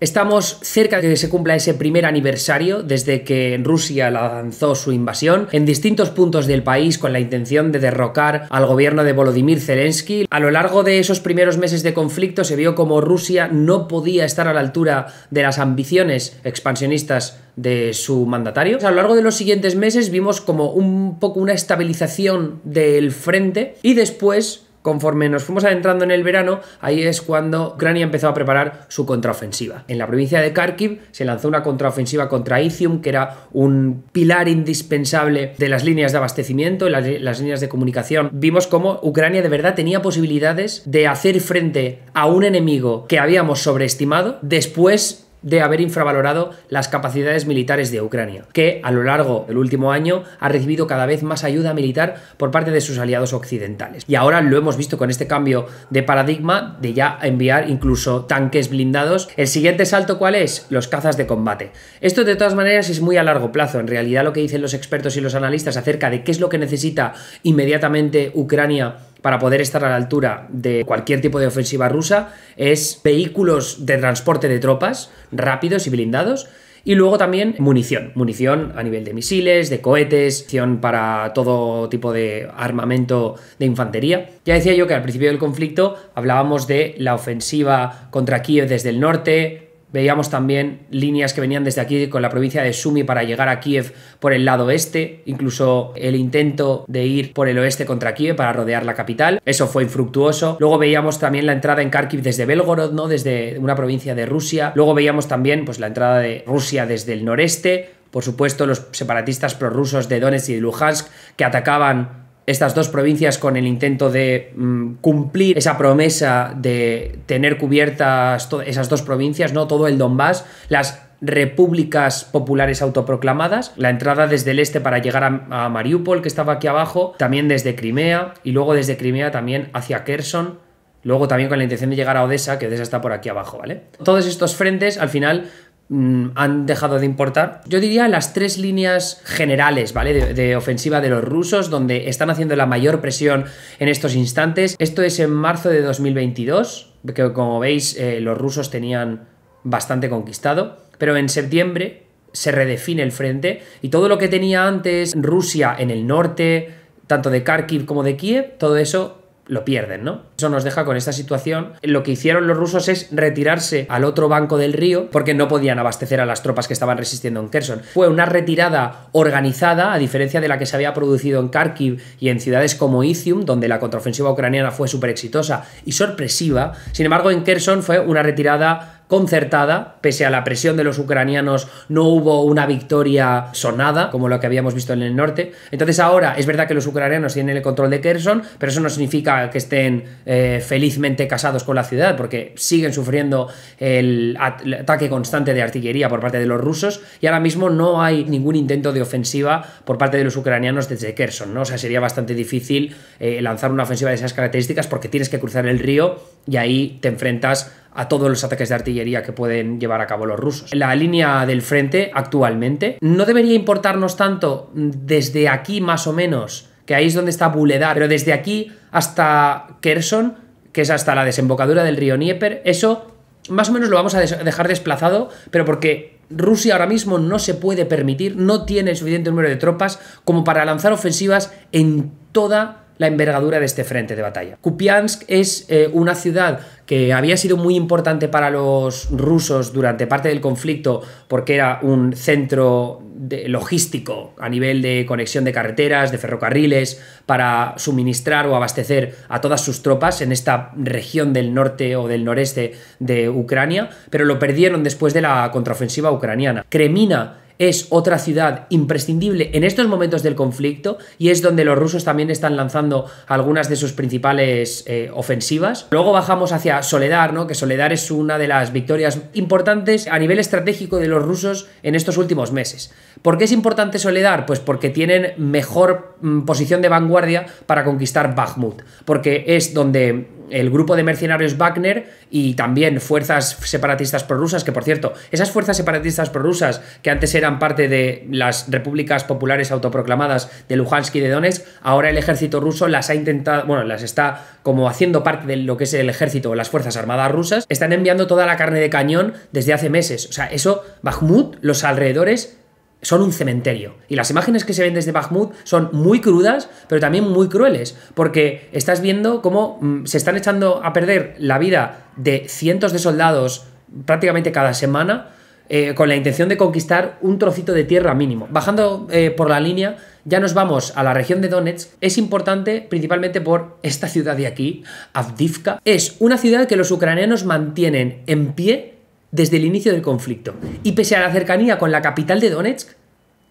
Estamos cerca de que se cumpla ese primer aniversario desde que Rusia lanzó su invasión en distintos puntos del país con la intención de derrocar al gobierno de Volodymyr Zelensky. A lo largo de esos primeros meses de conflicto se vio como Rusia no podía estar a la altura de las ambiciones expansionistas de su mandatario. A lo largo de los siguientes meses vimos como un poco una estabilización del frente y después Conforme nos fuimos adentrando en el verano, ahí es cuando Ucrania empezó a preparar su contraofensiva. En la provincia de Kharkiv se lanzó una contraofensiva contra Izium, que era un pilar indispensable de las líneas de abastecimiento, las, las líneas de comunicación. Vimos cómo Ucrania de verdad tenía posibilidades de hacer frente a un enemigo que habíamos sobreestimado después de haber infravalorado las capacidades militares de Ucrania, que a lo largo del último año ha recibido cada vez más ayuda militar por parte de sus aliados occidentales. Y ahora lo hemos visto con este cambio de paradigma de ya enviar incluso tanques blindados. El siguiente salto cuál es? Los cazas de combate. Esto de todas maneras es muy a largo plazo. En realidad lo que dicen los expertos y los analistas acerca de qué es lo que necesita inmediatamente Ucrania para poder estar a la altura de cualquier tipo de ofensiva rusa es vehículos de transporte de tropas rápidos y blindados. Y luego también munición, munición a nivel de misiles, de cohetes, munición para todo tipo de armamento de infantería. Ya decía yo que al principio del conflicto hablábamos de la ofensiva contra Kiev desde el norte, Veíamos también líneas que venían desde aquí, con la provincia de Sumi, para llegar a Kiev por el lado este, incluso el intento de ir por el oeste contra Kiev para rodear la capital. Eso fue infructuoso. Luego veíamos también la entrada en Kharkiv desde Belgorod, ¿no? Desde una provincia de Rusia. Luego veíamos también pues, la entrada de Rusia desde el noreste. Por supuesto, los separatistas prorrusos de Donetsk y de Luhansk que atacaban estas dos provincias con el intento de mm, cumplir esa promesa de tener cubiertas esas dos provincias, ¿no? Todo el Donbass, las repúblicas populares autoproclamadas, la entrada desde el este para llegar a, a Mariupol, que estaba aquí abajo, también desde Crimea, y luego desde Crimea también hacia Kherson, luego también con la intención de llegar a Odessa, que Odessa está por aquí abajo, ¿vale? Todos estos frentes al final Mm, han dejado de importar. Yo diría las tres líneas generales, ¿vale? De, ofensiva de los rusos, donde están haciendo la mayor presión en estos instantes. Esto es en marzo de 2022, que como veis eh, los rusos tenían bastante conquistado, pero en septiembre se redefine el frente y todo lo que tenía antes Rusia en el norte, tanto de Kharkiv como de Kiev, todo eso lo pierden, ¿no? Eso nos deja con esta situación. Lo que hicieron los rusos es retirarse al otro banco del río porque no podían abastecer a las tropas que estaban resistiendo en Kherson. Fue una retirada organizada, a diferencia de la que se había producido en Kharkiv y en ciudades como Izium, donde la contraofensiva ucraniana fue súper exitosa y sorpresiva. Sin embargo, en Kherson fue una retirada concertada, pese a la presión de los ucranianos no hubo una victoria sonada, como lo que habíamos visto en el norte. Entonces ahora es verdad que los ucranianos tienen el control de Kherson, pero eso no significa que estén eh, felizmente casados con la ciudad, porque siguen sufriendo el, ataque constante de artillería por parte de los rusos y ahora mismo no hay ningún intento de ofensiva por parte de los ucranianos desde Kherson, ¿no? O sea, sería bastante difícil eh, lanzar una ofensiva de esas características porque tienes que cruzar el río y ahí te enfrentas a todos los ataques de artillería que pueden llevar a cabo los rusos. La línea del frente actualmente no debería importarnos tanto desde aquí más o menos, que ahí es donde está Buledar, pero desde aquí hasta Kherson, que es hasta la desembocadura del río Dnieper, eso más o menos lo vamos a dejar desplazado, pero porque Rusia ahora mismo no se puede permitir, no tiene el suficiente número de tropas como para lanzar ofensivas en toda la envergadura de este frente de batalla. Kupiansk es eh, una ciudad que había sido muy importante para los rusos durante parte del conflicto porque era un centro logístico a nivel de conexión de carreteras, de ferrocarriles, para suministrar o abastecer a todas sus tropas en esta región del norte o del noreste de Ucrania, pero lo perdieron después de la contraofensiva ucraniana. Kremina es otra ciudad imprescindible en estos momentos del conflicto y es donde los rusos también están lanzando algunas de sus principales eh, ofensivas. Luego bajamos hacia Soledar, ¿no? que Soledar es una de las victorias importantes a nivel estratégico de los rusos en estos últimos meses. ¿Por qué es importante Soledar? Pues porque tienen mejor mm, posición de vanguardia para conquistar Bakhmut, porque es donde el grupo de mercenarios Wagner y también fuerzas separatistas prorrusas, que por cierto, esas fuerzas separatistas prorrusas que antes eran parte de las repúblicas populares autoproclamadas de Luhansk y de Donetsk, ahora el ejército ruso las ha intentado, bueno, las está como haciendo parte de lo que es el ejército o las fuerzas armadas rusas, están enviando toda la carne de cañón desde hace meses. O sea, eso, Bakhmut, los alrededores, son un cementerio. Y las imágenes que se ven desde Bakhmut son muy crudas, pero también muy crueles, porque estás viendo cómo mm, se están echando a perder la vida de cientos de soldados prácticamente cada semana eh, con la intención de conquistar un trocito de tierra mínimo. Bajando eh, por la línea, ya nos vamos a la región de Donetsk. Es importante principalmente por esta ciudad de aquí, Avdivka. Es una ciudad que los ucranianos mantienen en pie desde el inicio del conflicto. Y pese a la cercanía con la capital de Donetsk,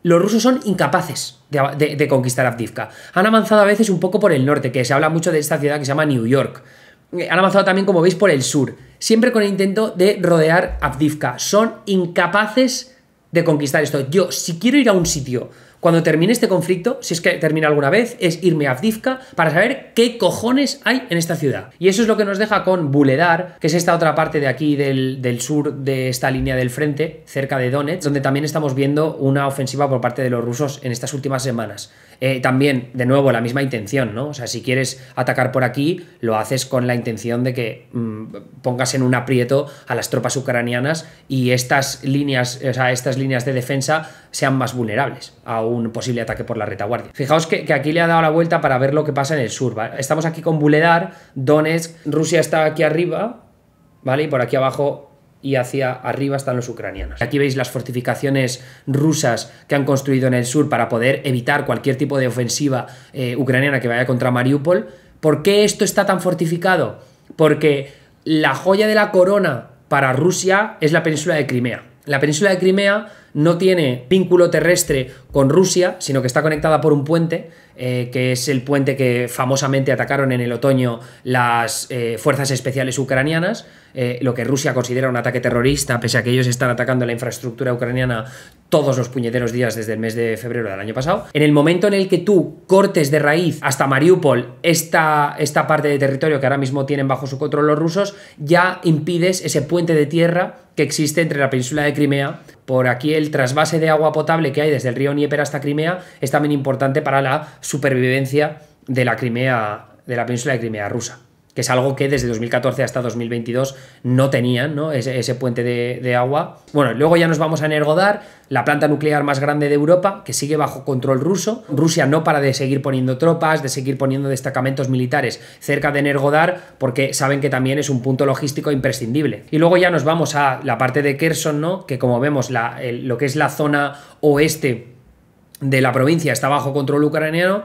los rusos son incapaces de, conquistar Avdivka. Han avanzado a veces un poco por el norte, que se habla mucho de esta ciudad que se llama New York. Eh, han avanzado también, como veis, por el sur, siempre con el intento de rodear Avdivka. Son incapaces de conquistar esto. Yo, si quiero ir a un sitio cuando termine este conflicto, si es que termina alguna vez, es irme a Avdivka para saber qué cojones hay en esta ciudad. Y eso es lo que nos deja con Buledar, que es esta otra parte de aquí del, sur de esta línea del frente, cerca de Donetsk, donde también estamos viendo una ofensiva por parte de los rusos en estas últimas semanas. Eh, también, de nuevo, la misma intención, ¿no? O sea, si quieres atacar por aquí, lo haces con la intención de que mm, pongas en un aprieto a las tropas ucranianas y estas líneas, o sea, estas líneas de defensa sean más vulnerables un posible ataque por la retaguardia. Fijaos que, aquí le ha dado la vuelta para ver lo que pasa en el sur. Estamos aquí con Buledar, Donetsk, Rusia está aquí arriba, ¿vale? Y por aquí abajo y hacia arriba están los ucranianos. Aquí veis las fortificaciones rusas que han construido en el sur para poder evitar cualquier tipo de ofensiva eh, ucraniana que vaya contra Mariupol. ¿Por qué esto está tan fortificado? Porque la joya de la corona para Rusia es la península de Crimea. La península de Crimea no tiene vínculo terrestre con Rusia, sino que está conectada por un puente, eh, que es el puente que famosamente atacaron en el otoño las eh, fuerzas especiales ucranianas, eh, lo que Rusia considera un ataque terrorista, pese a que ellos están atacando la infraestructura ucraniana todos los puñeteros días desde el mes de febrero del año pasado. En el momento en el que tú cortes de raíz hasta Mariupol esta, esta parte de territorio que ahora mismo tienen bajo su control los rusos, ya impides ese puente de tierra que existe entre la península de Crimea por aquí el trasvase de agua potable que hay desde el río Nieper hasta Crimea es también importante para la supervivencia de la Crimea, de la península de Crimea rusa que es algo que desde 2014 hasta 2022 no tenían, ¿no? Ese, puente de, agua. Bueno, luego ya nos vamos a Nergodar, la planta nuclear más grande de Europa, que sigue bajo control ruso. Rusia no para de seguir poniendo tropas, de seguir poniendo destacamentos militares cerca de Nergodar, porque saben que también es un punto logístico imprescindible. Y luego ya nos vamos a la parte de Kherson, ¿no? Que como vemos, la, lo que es la zona oeste de la provincia está bajo control ucraniano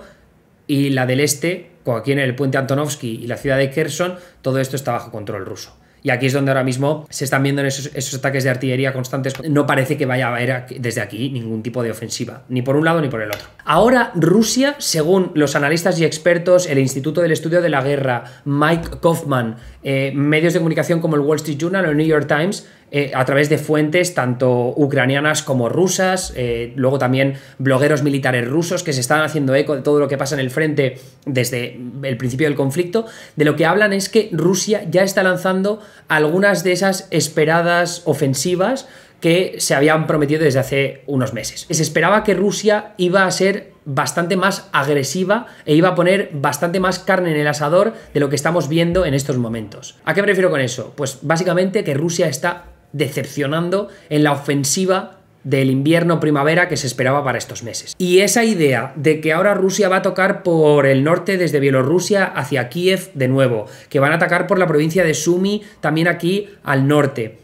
y la del este aquí en el puente Antonovsky y la ciudad de Kherson, todo esto está bajo control ruso. Y aquí es donde ahora mismo se están viendo esos, ataques de artillería constantes. No parece que vaya a haber desde aquí ningún tipo de ofensiva, ni por un lado ni por el otro. Ahora Rusia, según los analistas y expertos, el Instituto del Estudio de la Guerra, Mike Kaufman, eh, medios de comunicación como el Wall Street Journal o el New York Times, eh, a través de fuentes tanto ucranianas como rusas, eh, luego también blogueros militares rusos que se están haciendo eco de todo lo que pasa en el frente desde el principio del conflicto, de lo que hablan es que Rusia ya está lanzando algunas de esas esperadas ofensivas que se habían prometido desde hace unos meses. Se esperaba que Rusia iba a ser bastante más agresiva e iba a poner bastante más carne en el asador de lo que estamos viendo en estos momentos. ¿A qué me refiero con eso? Pues básicamente que Rusia está decepcionando en la ofensiva del invierno-primavera que se esperaba para estos meses. Y esa idea de que ahora Rusia va a tocar por el norte desde Bielorrusia hacia Kiev de nuevo, que van a atacar por la provincia de Sumi también aquí al norte,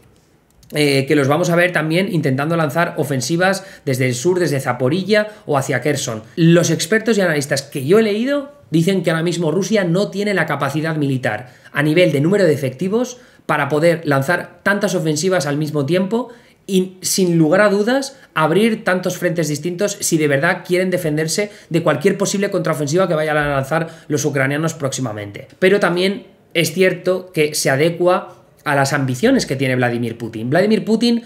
eh, que los vamos a ver también intentando lanzar ofensivas desde el sur, desde Zaporilla o hacia Kherson. Los expertos y analistas que yo he leído dicen que ahora mismo Rusia no tiene la capacidad militar a nivel de número de efectivos para poder lanzar tantas ofensivas al mismo tiempo y sin lugar a dudas abrir tantos frentes distintos si de verdad quieren defenderse de cualquier posible contraofensiva que vayan a lanzar los ucranianos próximamente. Pero también es cierto que se adecua a las ambiciones que tiene Vladimir Putin. Vladimir Putin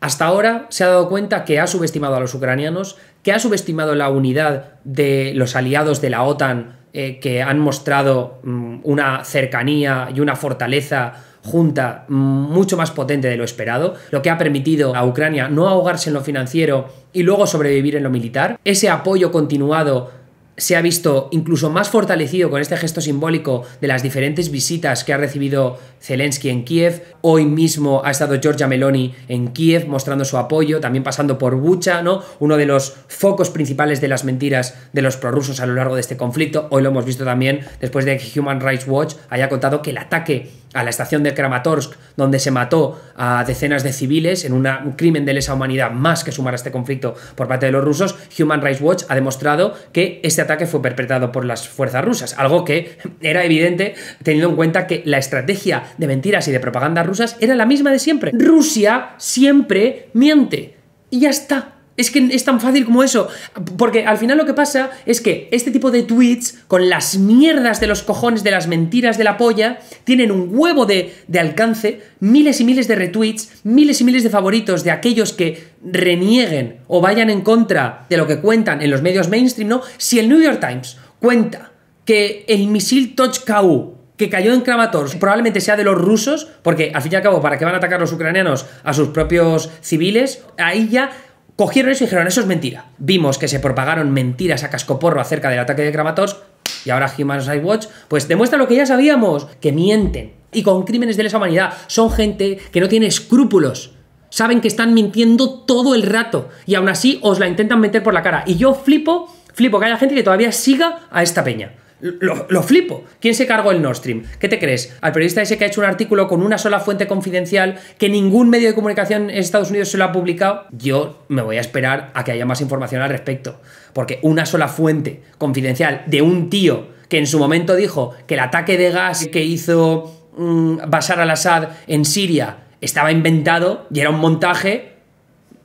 hasta ahora se ha dado cuenta que ha subestimado a los ucranianos, que ha subestimado la unidad de los aliados de la OTAN eh, que han mostrado mm, una cercanía y una fortaleza junta mucho más potente de lo esperado, lo que ha permitido a Ucrania no ahogarse en lo financiero y luego sobrevivir en lo militar. Ese apoyo continuado se ha visto incluso más fortalecido con este gesto simbólico de las diferentes visitas que ha recibido Zelensky en Kiev. Hoy mismo ha estado Georgia Meloni en Kiev mostrando su apoyo, también pasando por Bucha, ¿no? Uno de los focos principales de las mentiras de los prorrusos a lo largo de este conflicto. Hoy lo hemos visto también después de que Human Rights Watch haya contado que el ataque a la estación de Kramatorsk, donde se mató a decenas de civiles en un crimen de lesa humanidad más que sumar a este conflicto por parte de los rusos, Human Rights Watch ha demostrado que este ataque fue perpetrado por las fuerzas rusas, algo que era evidente teniendo en cuenta que la estrategia de mentiras y de propaganda rusas era la misma de siempre. Rusia siempre miente. Y ya está. Es que es tan fácil como eso. Porque al final lo que pasa es que este tipo de tweets, con las mierdas de los cojones, de las mentiras de la polla, tienen un huevo de, de alcance, miles y miles de retweets, miles y miles de favoritos de aquellos que renieguen o vayan en contra de lo que cuentan en los medios mainstream, ¿no? Si el New York Times cuenta que el misil KU que cayó en Kramatorsk probablemente sea de los rusos, porque al fin y al cabo, ¿para qué van a atacar los ucranianos a sus propios civiles? Ahí ya Cogieron eso y dijeron, eso es mentira. Vimos que se propagaron mentiras a cascoporro acerca del ataque de Kramatorsk y ahora Human Rights Watch, pues demuestra lo que ya sabíamos, que mienten. Y con crímenes de lesa humanidad. Son gente que no tiene escrúpulos. Saben que están mintiendo todo el rato. Y aún así os la intentan meter por la cara. Y yo flipo, flipo que haya gente que todavía siga a esta peña. Lo, flipo. ¿Quién se cargó el Nord Stream? ¿Qué te crees? Al periodista ese que ha hecho un artículo con una sola fuente confidencial que ningún medio de comunicación en Estados Unidos se lo ha publicado. Yo me voy a esperar a que haya más información al respecto. Porque una sola fuente confidencial de un tío que en su momento dijo que el ataque de gas que hizo Basar mm, Bashar al-Assad en Siria estaba inventado y era un montaje,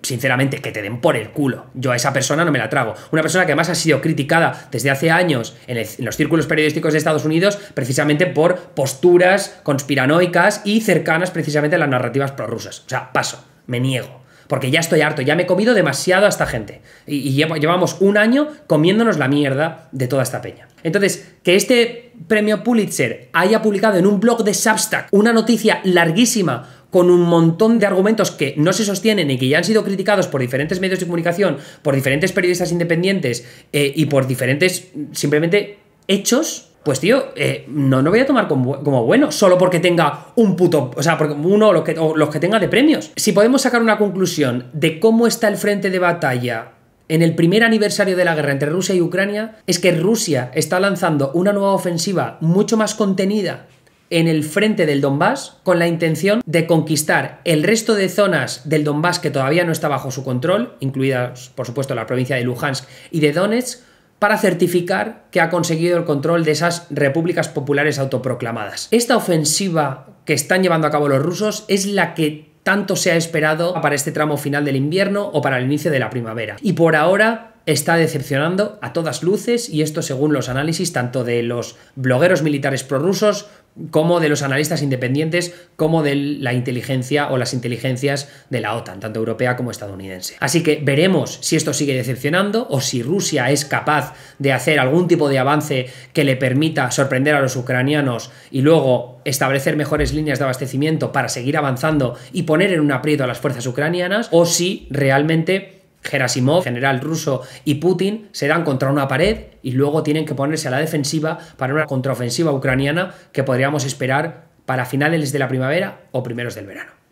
sinceramente, que te den por el culo. Yo a esa persona no me la trago. Una persona que además ha sido criticada desde hace años en, los círculos periodísticos de Estados Unidos precisamente por posturas conspiranoicas y cercanas precisamente a las narrativas prorrusas. O sea, paso, me niego porque ya estoy harto, ya me he comido demasiado a esta gente. Y, llevamos un año comiéndonos la mierda de toda esta peña. Entonces, que este premio Pulitzer haya publicado en un blog de Substack una noticia larguísima con un montón de argumentos que no se sostienen y que ya han sido criticados por diferentes medios de comunicación, por diferentes periodistas independientes eh, y por diferentes simplemente hechos, pues tío, eh, no, no voy a tomar como, bueno, solo porque tenga un puto, o sea, porque uno los, que, los que tenga de premios. Si podemos sacar una conclusión de cómo está el frente de batalla en el primer aniversario de la guerra entre Rusia y Ucrania, es que Rusia está lanzando una nueva ofensiva mucho más contenida en el frente del Donbass con la intención de conquistar el resto de zonas del Donbass que todavía no está bajo su control, incluidas por supuesto la provincia de Luhansk y de Donetsk, para certificar que ha conseguido el control de esas repúblicas populares autoproclamadas. Esta ofensiva que están llevando a cabo los rusos es la que tanto se ha esperado para este tramo final del invierno o para el inicio de la primavera. Y por ahora está decepcionando a todas luces y esto según los análisis tanto de los blogueros militares prorrusos como de los analistas independientes, como de la inteligencia o las inteligencias de la OTAN, tanto europea como estadounidense. Así que veremos si esto sigue decepcionando o si Rusia es capaz de hacer algún tipo de avance que le permita sorprender a los ucranianos y luego establecer mejores líneas de abastecimiento para seguir avanzando y poner en un aprieto a las fuerzas ucranianas, o si realmente Gerasimov, general ruso y Putin se dan contra una pared y luego tienen que ponerse a la defensiva para una contraofensiva ucraniana que podríamos esperar para finales de la primavera o primeros del verano.